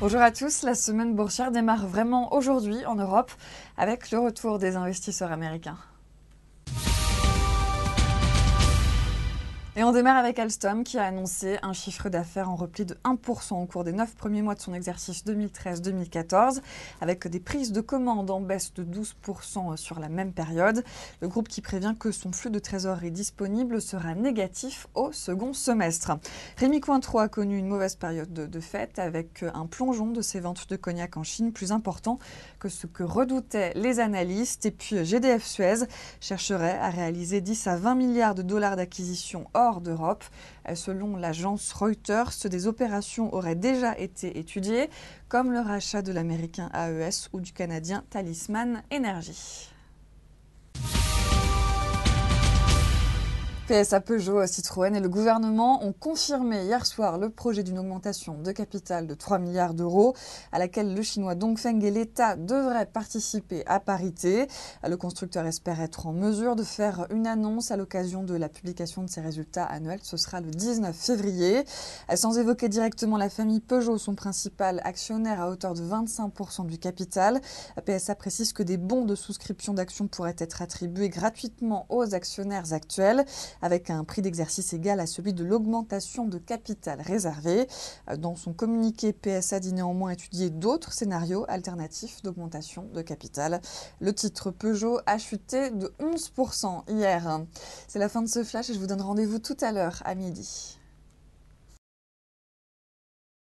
Bonjour à tous, la semaine boursière démarre vraiment aujourd'hui en Europe avec le retour des investisseurs américains. Et on démarre avec Alstom qui a annoncé un chiffre d'affaires en repli de 1% au cours des 9 premiers mois de son exercice 2013-2014, avec des prises de commandes en baisse de 12% euh, sur la même période. Le groupe qui prévient que son flux de trésorerie disponible sera négatif au second semestre. Rémi Cointreau a connu une mauvaise période de, de fête avec euh, un plongeon de ses ventes de cognac en Chine plus important que ce que redoutaient les analystes. Et puis euh, GDF Suez chercherait à réaliser 10 à 20 milliards de dollars d'acquisition hors d'Europe. Euh, selon l'agence Reuters, des opérations auraient déjà été étudiées, comme le rachat de l'américain AES ou du canadien Talisman Energy. PSA Peugeot, Citroën et le gouvernement ont confirmé hier soir le projet d'une augmentation de capital de 3 milliards d'euros, à laquelle le chinois Dongfeng et l'État devraient participer à parité. Le constructeur espère être en mesure de faire une annonce à l'occasion de la publication de ses résultats annuels. Ce sera le 19 février. Sans évoquer directement la famille Peugeot, son principal actionnaire à hauteur de 25% du capital, PSA précise que des bons de souscription d'actions pourraient être attribués gratuitement aux actionnaires actuels avec un prix d'exercice égal à celui de l'augmentation de capital réservé. Euh, dans son communiqué, PSA dit néanmoins étudier d'autres scénarios alternatifs d'augmentation de capital. Le titre Peugeot a chuté de 11% hier. C'est la fin de ce flash et je vous donne rendez-vous tout à l'heure à midi.